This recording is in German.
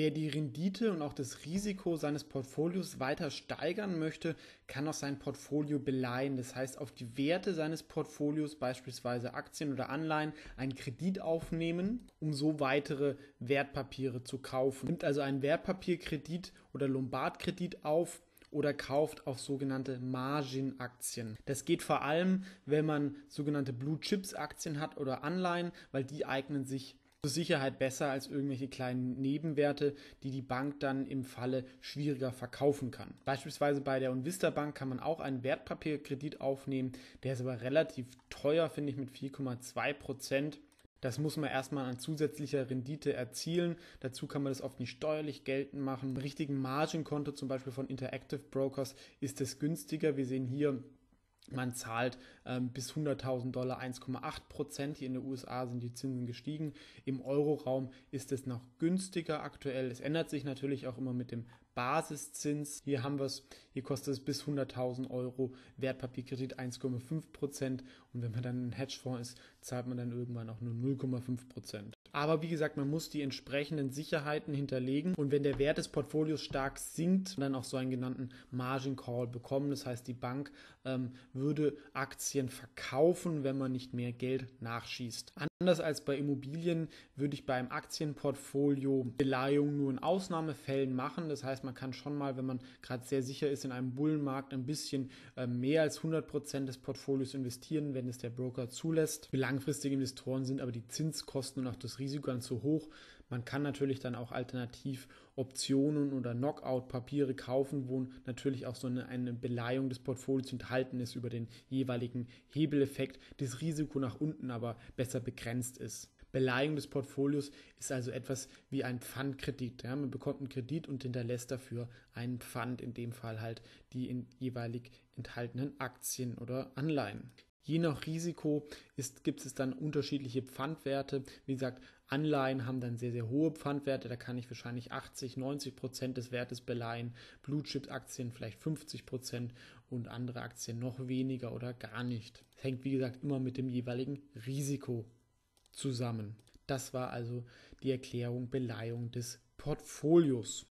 Wer die Rendite und auch das Risiko seines Portfolios weiter steigern möchte, kann auch sein Portfolio beleihen. Das heißt, auf die Werte seines Portfolios, beispielsweise Aktien oder Anleihen, einen Kredit aufnehmen, um so weitere Wertpapiere zu kaufen. Nimmt also einen Wertpapierkredit oder Lombardkredit auf, oder kauft auf sogenannte Margin-Aktien. Das geht vor allem, wenn man sogenannte Blue-Chips-Aktien hat oder Anleihen, weil die eignen sich zur Sicherheit besser als irgendwelche kleinen Nebenwerte, die die Bank dann im Falle schwieriger verkaufen kann. Beispielsweise bei der Unvista Bank kann man auch einen Wertpapierkredit aufnehmen, der ist aber relativ teuer, finde ich, mit 4,2 Prozent. Das muss man erstmal an zusätzlicher Rendite erzielen. Dazu kann man das oft nicht steuerlich geltend machen. Im richtigen Margenkonto, zum Beispiel von Interactive Brokers, ist es günstiger. Wir sehen hier man zahlt ähm, bis 100.000 Dollar 1,8 Prozent. Hier in den USA sind die Zinsen gestiegen. Im Euroraum ist es noch günstiger aktuell. Es ändert sich natürlich auch immer mit dem Basiszins. Hier haben wir es. Hier kostet es bis 100.000 Euro Wertpapierkredit 1,5 Prozent. Und wenn man dann ein Hedgefonds ist, zahlt man dann irgendwann auch nur 0,5 Prozent. Aber wie gesagt, man muss die entsprechenden Sicherheiten hinterlegen und wenn der Wert des Portfolios stark sinkt, dann auch so einen genannten Margin Call bekommen. Das heißt, die Bank ähm, würde Aktien verkaufen, wenn man nicht mehr Geld nachschießt. Anders als bei Immobilien würde ich beim Aktienportfolio Beleihung nur in Ausnahmefällen machen. Das heißt, man kann schon mal, wenn man gerade sehr sicher ist, in einem Bullenmarkt ein bisschen äh, mehr als 100% Prozent des Portfolios investieren, wenn es der Broker zulässt. Für langfristige Investoren sind aber die Zinskosten und auch das Risiko ganz zu hoch, man kann natürlich dann auch alternativ Optionen oder Knockout-Papiere kaufen, wo natürlich auch so eine, eine Beleihung des Portfolios enthalten ist über den jeweiligen Hebeleffekt, das Risiko nach unten aber besser begrenzt ist. Beleihung des Portfolios ist also etwas wie ein Pfandkredit. Ja? Man bekommt einen Kredit und hinterlässt dafür einen Pfand, in dem Fall halt die in jeweilig enthaltenen Aktien oder Anleihen. Je nach Risiko ist, gibt es dann unterschiedliche Pfandwerte. Wie gesagt, Anleihen haben dann sehr, sehr hohe Pfandwerte. Da kann ich wahrscheinlich 80, 90 Prozent des Wertes beleihen. Blue Chips Aktien vielleicht 50 Prozent und andere Aktien noch weniger oder gar nicht. Das hängt, wie gesagt, immer mit dem jeweiligen Risiko zusammen. Das war also die Erklärung Beleihung des Portfolios.